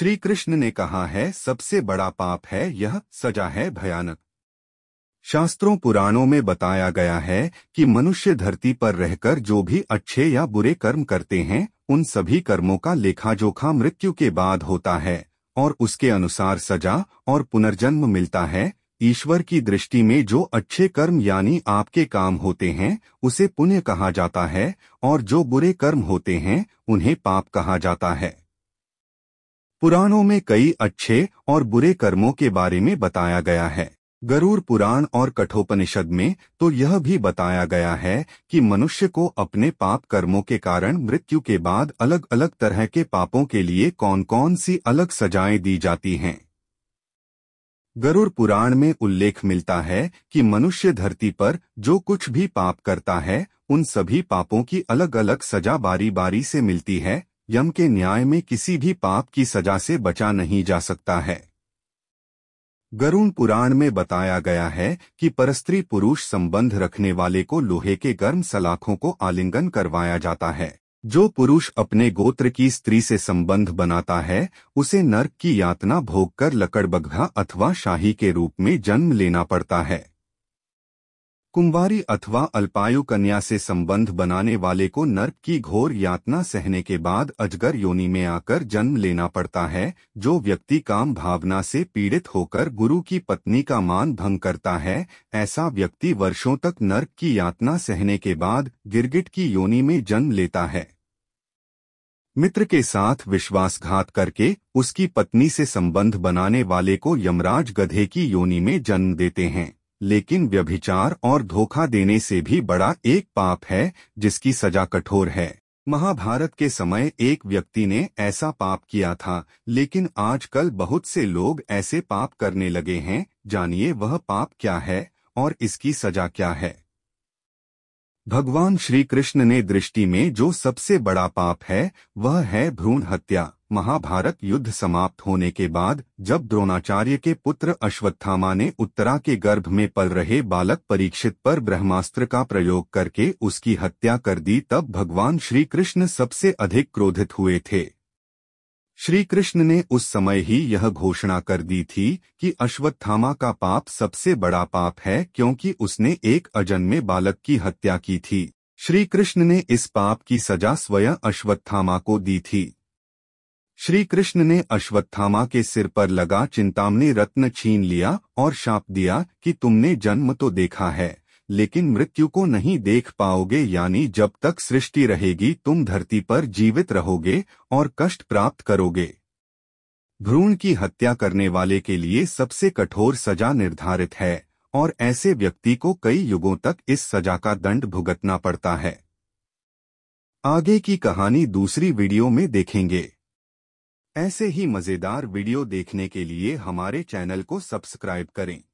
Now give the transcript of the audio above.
श्री कृष्ण ने कहा है सबसे बड़ा पाप है यह सजा है भयानक शास्त्रों पुराणों में बताया गया है कि मनुष्य धरती पर रहकर जो भी अच्छे या बुरे कर्म करते हैं उन सभी कर्मों का लेखा जोखा मृत्यु के बाद होता है और उसके अनुसार सजा और पुनर्जन्म मिलता है ईश्वर की दृष्टि में जो अच्छे कर्म यानी आपके काम होते हैं उसे पुण्य कहा जाता है और जो बुरे कर्म होते हैं उन्हें पाप कहा जाता है पुराणों में कई अच्छे और बुरे कर्मों के बारे में बताया गया है गरुड़ पुराण और कठोपनिषद में तो यह भी बताया गया है कि मनुष्य को अपने पाप कर्मों के कारण मृत्यु के बाद अलग अलग तरह के पापों के लिए कौन कौन सी अलग सजाएं दी जाती हैं गरुड़ पुराण में उल्लेख मिलता है कि मनुष्य धरती पर जो कुछ भी पाप करता है उन सभी पापों की अलग अलग सजा बारी बारी से मिलती है यम के न्याय में किसी भी पाप की सजा से बचा नहीं जा सकता है गरुण पुराण में बताया गया है कि परस्त्री पुरुष संबंध रखने वाले को लोहे के गर्म सलाखों को आलिंगन करवाया जाता है जो पुरुष अपने गोत्र की स्त्री से संबंध बनाता है उसे नर्क की यातना भोगकर लकड़बग्घा अथवा शाही के रूप में जन्म लेना पड़ता है कुंवारी अथवा अल्पायु कन्या से संबंध बनाने वाले को नर्क की घोर यातना सहने के बाद अजगर योनि में आकर जन्म लेना पड़ता है जो व्यक्ति काम भावना से पीड़ित होकर गुरु की पत्नी का मान भंग करता है ऐसा व्यक्ति वर्षों तक नर्क की यातना सहने के बाद गिरगिट की योनि में जन्म लेता है मित्र के साथ विश्वासघात करके उसकी पत्नी से संबंध बनाने वाले को यमराज गधे की योनि में जन्म देते हैं लेकिन व्यभिचार और धोखा देने से भी बड़ा एक पाप है जिसकी सजा कठोर है महाभारत के समय एक व्यक्ति ने ऐसा पाप किया था लेकिन आजकल बहुत से लोग ऐसे पाप करने लगे हैं जानिए वह पाप क्या है और इसकी सजा क्या है भगवान श्री कृष्ण ने दृष्टि में जो सबसे बड़ा पाप है वह है भ्रूण हत्या महाभारत युद्ध समाप्त होने के बाद जब द्रोणाचार्य के पुत्र अश्वत्थामा ने उत्तरा के गर्भ में पल रहे बालक परीक्षित पर ब्रह्मास्त्र का प्रयोग करके उसकी हत्या कर दी तब भगवान श्री कृष्ण सबसे अधिक क्रोधित हुए थे श्री कृष्ण ने उस समय ही यह घोषणा कर दी थी कि अश्वत्थामा का पाप सबसे बड़ा पाप है क्योंकि उसने एक अजन्मे बालक की हत्या की थी श्री कृष्ण ने इस पाप की सजा स्वयं अश्वत्थामा को दी थी श्री कृष्ण ने अश्वत्थामा के सिर पर लगा चिंतामनी रत्न छीन लिया और शाप दिया कि तुमने जन्म तो देखा है लेकिन मृत्यु को नहीं देख पाओगे यानी जब तक सृष्टि रहेगी तुम धरती पर जीवित रहोगे और कष्ट प्राप्त करोगे भ्रूण की हत्या करने वाले के लिए सबसे कठोर सजा निर्धारित है और ऐसे व्यक्ति को कई युगों तक इस सजा का दंड भुगतना पड़ता है आगे की कहानी दूसरी वीडियो में देखेंगे ऐसे ही मज़ेदार वीडियो देखने के लिए हमारे चैनल को सब्सक्राइब करें